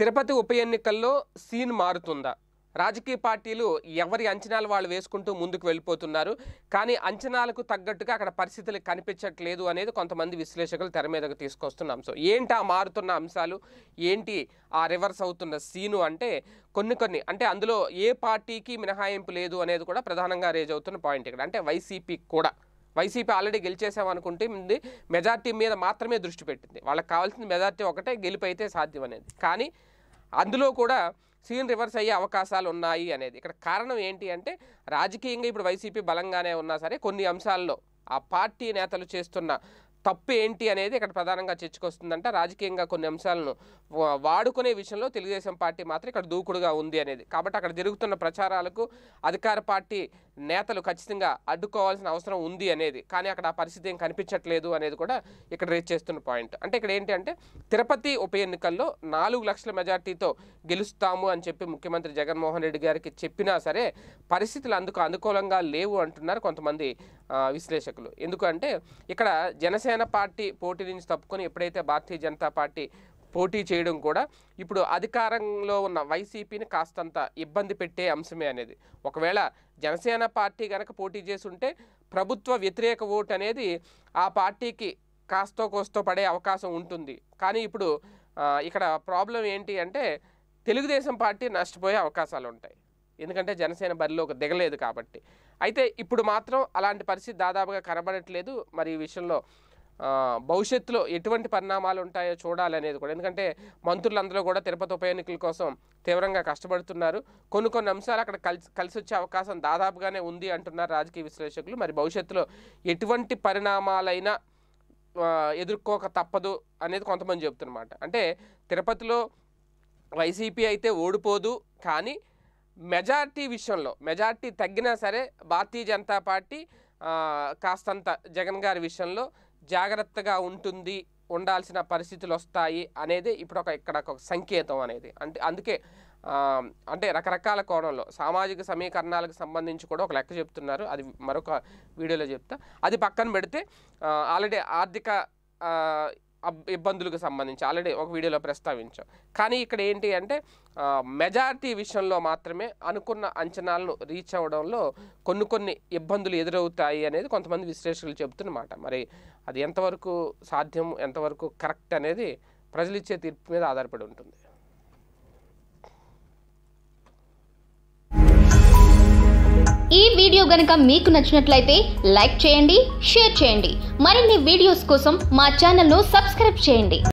తిరుపతి ఉప ఎన్నికల్లో సీన్ మారుతుందా రాజకీయ పార్టీలు ఎవరి అంచనాలు వాళ్ళు వేసుకుంటూ ముందుకు వెళ్ళిపోతున్నారు కానీ అంచనాలకు తగ్గట్టుగా అక్కడ పరిస్థితులు కనిపించట్లేదు అనేది కొంతమంది విశ్లేషకులు తెర మీదకు తీసుకొస్తున్న అంశం ఏంటి ఆ మారుతున్న అంశాలు ఏంటి ఆ రివర్స్ అవుతున్న సీను అంటే కొన్ని కొన్ని అంటే అందులో ఏ పార్టీకి మినహాయింపు లేదు అనేది కూడా ప్రధానంగా రేజ్ అవుతున్న పాయింట్ ఇక్కడ అంటే వైసీపీ కూడా వైసీపీ ఆల్రెడీ గెలిచేసామనుకుంటే ముందు మెజార్టీ మీద మాత్రమే దృష్టి పెట్టింది వాళ్ళకి కావాల్సిన మెజార్టీ ఒకటే గెలిపైతే సాధ్యం అనేది కానీ అందులో కూడా సీన్ రివర్స్ అయ్యే అవకాశాలు ఉన్నాయి అనేది ఇక్కడ కారణం ఏంటి అంటే రాజకీయంగా ఇప్పుడు వైసీపీ బలంగానే ఉన్నా సరే కొన్ని అంశాల్లో ఆ పార్టీ నేతలు చేస్తున్న తప్పు ఏంటి అనేది ఇక్కడ ప్రధానంగా చర్చకొస్తుందంట రాజకీయంగా కొన్ని అంశాలను వాడుకునే విషయంలో తెలుగుదేశం పార్టీ మాత్రం ఇక్కడ దూకుడుగా ఉంది అనేది కాబట్టి అక్కడ జరుగుతున్న ప్రచారాలకు అధికార పార్టీ నేతలు ఖచ్చితంగా అడ్డుకోవాల్సిన అవసరం ఉంది అనేది కానీ అక్కడ ఆ పరిస్థితి ఏం కనిపించట్లేదు అనేది కూడా ఇక్కడ రేజ్ చేస్తున్న పాయింట్ అంటే ఇక్కడ ఏంటి అంటే తిరుపతి ఉప ఎన్నికల్లో నాలుగు లక్షల మెజార్టీతో గెలుస్తాము అని చెప్పి ముఖ్యమంత్రి జగన్మోహన్ రెడ్డి గారికి చెప్పినా సరే పరిస్థితులు అందుకు అనుకూలంగా లేవు అంటున్నారు కొంతమంది విశ్లేషకులు ఎందుకంటే ఇక్కడ జనసేన పార్టీ పోటీ నుంచి తప్పుకొని ఎప్పుడైతే భారతీయ జనతా పార్టీ పోటీ చేయడం కూడా ఇప్పుడు అధికారంలో ఉన్న వైసీపీని కాస్తంత ఇబ్బంది పెట్టే అంశమే అనేది ఒకవేళ జనసేన పార్టీ కనుక పోటీ చేసుంటే ప్రభుత్వ వ్యతిరేక ఓటు అనేది ఆ పార్టీకి కాస్తో కోస్తో పడే అవకాశం ఉంటుంది కానీ ఇప్పుడు ఇక్కడ ప్రాబ్లం ఏంటి అంటే తెలుగుదేశం పార్టీ నష్టపోయే అవకాశాలు ఉంటాయి ఎందుకంటే జనసేన బరిలోకి దిగలేదు కాబట్టి అయితే ఇప్పుడు మాత్రం అలాంటి పరిస్థితి దాదాపుగా కనబడట్లేదు మరి ఈ విషయంలో భవిష్యత్తులో ఎటువంటి పరిణామాలు ఉంటాయో చూడాలి అనేది కూడా ఎందుకంటే మంత్రులందరూ కూడా తిరుపతి ఉప ఎన్నికల కోసం తీవ్రంగా కష్టపడుతున్నారు కొన్ని కొన్ని అంశాలు అక్కడ కలిసి కలిసి వచ్చే అవకాశం దాదాపుగానే ఉంది అంటున్నారు రాజకీయ విశ్లేషకులు మరి భవిష్యత్తులో ఎటువంటి పరిణామాలైనా ఎదుర్కోక తప్పదు అనేది కొంతమంది చెబుతున్నమాట అంటే తిరుపతిలో వైసీపీ అయితే ఓడిపోదు కానీ మెజార్టీ విషయంలో మెజార్టీ తగ్గినా సరే భారతీయ జనతా పార్టీ కాస్తంత జగన్ గారి విషయంలో జాగ్రత్తగా ఉంటుంది ఉండాల్సిన పరిస్థితులు వస్తాయి అనేది ఇప్పుడు ఒక ఇక్కడ ఒక సంకేతం అనేది అంటే అందుకే అంటే రకరకాల కోణంలో సామాజిక సమీకరణాలకు సంబంధించి కూడా ఒక లెక్క చెప్తున్నారు అది మరొక వీడియోలో చెప్తా అది పక్కన పెడితే ఆల్రెడీ ఆర్థిక ఇబ్బందులకు సంబంధించి ఆల్రెడీ ఒక వీడియోలో ప్రస్తావించాం కానీ ఇక్కడ ఏంటి అంటే మెజారిటీ విషయంలో మాత్రమే అనుకున్న అంచనాలను రీచ్ అవ్వడంలో కొన్ని కొన్ని ఇబ్బందులు ఎదురవుతాయి అనేది కొంతమంది విశ్లేషకులు చెబుతున్నమాట మరి అది ఎంతవరకు సాధ్యం ఎంతవరకు కరెక్ట్ అనేది ప్రజలు ఇచ్చే తీర్పు మీద ఆధారపడి ఉంటుంది ఈ వీడియో గనక మీకు నచ్చినట్లయితే లైక్ చేయండి షేర్ చేయండి మరిన్ని వీడియోస్ కోసం మా ఛానల్ను సబ్స్క్రైబ్ చేయండి